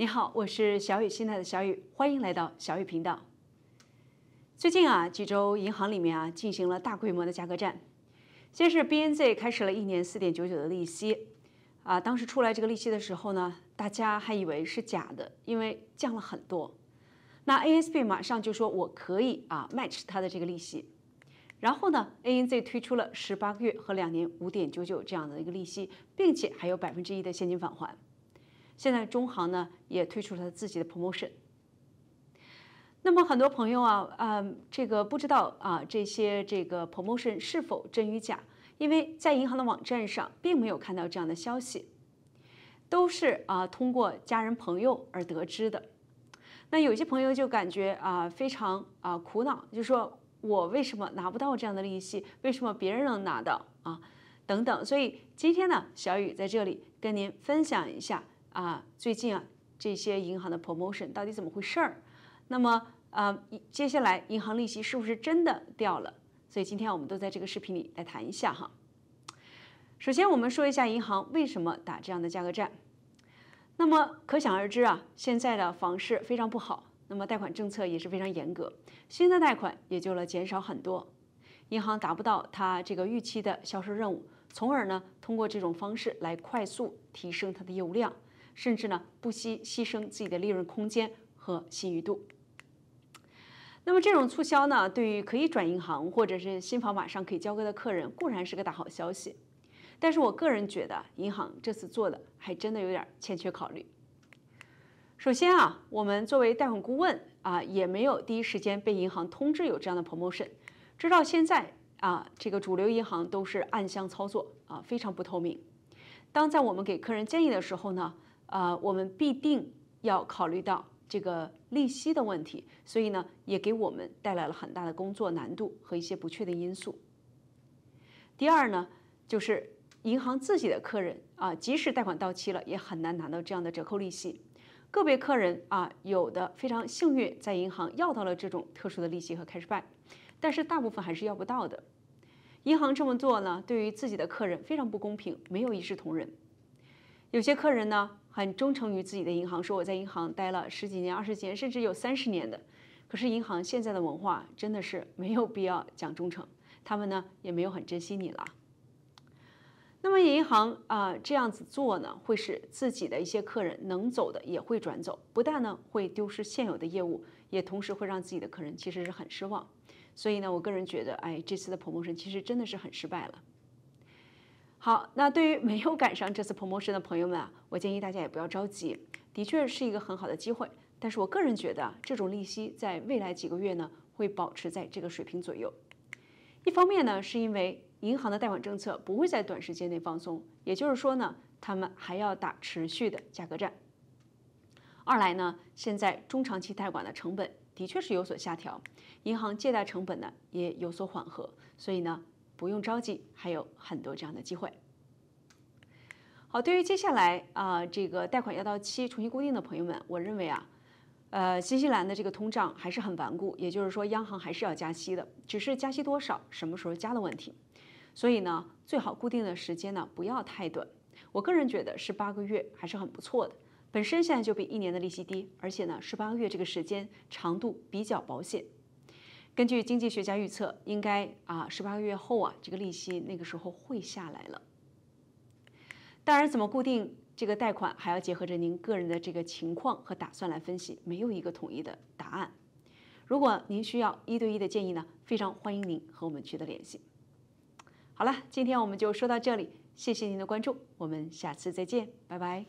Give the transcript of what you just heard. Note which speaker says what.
Speaker 1: 你好，我是小雨，现在的小雨，欢迎来到小雨频道。最近啊，几州银行里面啊进行了大规模的价格战。先是 B N Z 开始了一年四点九九的利息，啊，当时出来这个利息的时候呢，大家还以为是假的，因为降了很多。那 A S B 马上就说，我可以啊 match 它的这个利息。然后呢，A N Z 推出了十八个月和两年五点九九这样的一个利息，并且还有百分之一的现金返还。现在中行呢也推出了自己的 promotion，那么很多朋友啊，嗯，这个不知道啊，这些这个 promotion 是否真与假？因为在银行的网站上并没有看到这样的消息，都是啊通过家人朋友而得知的。那有些朋友就感觉啊非常啊苦恼，就说我为什么拿不到这样的利息？为什么别人能拿到啊？等等。所以今天呢，小雨在这里跟您分享一下。啊，最近啊这些银行的 promotion 到底怎么回事儿？那么啊，接下来银行利息是不是真的掉了？所以今天我们都在这个视频里来谈一下哈。首先我们说一下银行为什么打这样的价格战。那么可想而知啊，现在的房市非常不好，那么贷款政策也是非常严格，新的贷款也就了减少很多，银行达不到它这个预期的销售任务，从而呢通过这种方式来快速提升它的业务量。甚至呢不惜牺牲自己的利润空间和信誉度。那么这种促销呢，对于可以转银行或者是新房马上可以交割的客人，固然是个大好消息。但是我个人觉得，银行这次做的还真的有点欠缺考虑。首先啊，我们作为贷款顾问啊，也没有第一时间被银行通知有这样的 promotion，直到现在啊，这个主流银行都是暗箱操作啊，非常不透明。当在我们给客人建议的时候呢。啊，我们必定要考虑到这个利息的问题，所以呢，也给我们带来了很大的工作难度和一些不确定因素。第二呢，就是银行自己的客人啊，即使贷款到期了，也很难拿到这样的折扣利息。个别客人啊，有的非常幸运，在银行要到了这种特殊的利息和开始办，但是大部分还是要不到的。银行这么做呢，对于自己的客人非常不公平，没有一视同仁。有些客人呢很忠诚于自己的银行，说我在银行待了十几年、二十几年，甚至有三十年的。可是银行现在的文化真的是没有必要讲忠诚，他们呢也没有很珍惜你了。那么银行啊这样子做呢，会使自己的一些客人能走的也会转走，不但呢会丢失现有的业务，也同时会让自己的客人其实是很失望。所以呢，我个人觉得，哎，这次的彭博社其实真的是很失败了。好，那对于没有赶上这次 promotion 的朋友们，啊，我建议大家也不要着急。的确是一个很好的机会，但是我个人觉得这种利息在未来几个月呢会保持在这个水平左右。一方面呢，是因为银行的贷款政策不会在短时间内放松，也就是说呢，他们还要打持续的价格战。二来呢，现在中长期贷款的成本的确是有所下调，银行借贷成本呢也有所缓和，所以呢。不用着急，还有很多这样的机会。好，对于接下来啊，这个贷款要到期重新固定的朋友们，我认为啊，呃，新西兰的这个通胀还是很顽固，也就是说央行还是要加息的，只是加息多少、什么时候加的问题。所以呢，最好固定的时间呢不要太短。我个人觉得是八个月还是很不错的，本身现在就比一年的利息低，而且呢，十八个月这个时间长度比较保险。根据经济学家预测，应该啊，十八个月后啊，这个利息那个时候会下来了。当然，怎么固定这个贷款，还要结合着您个人的这个情况和打算来分析，没有一个统一的答案。如果您需要一对一的建议呢，非常欢迎您和我们取得联系。好了，今天我们就说到这里，谢谢您的关注，我们下次再见，拜拜。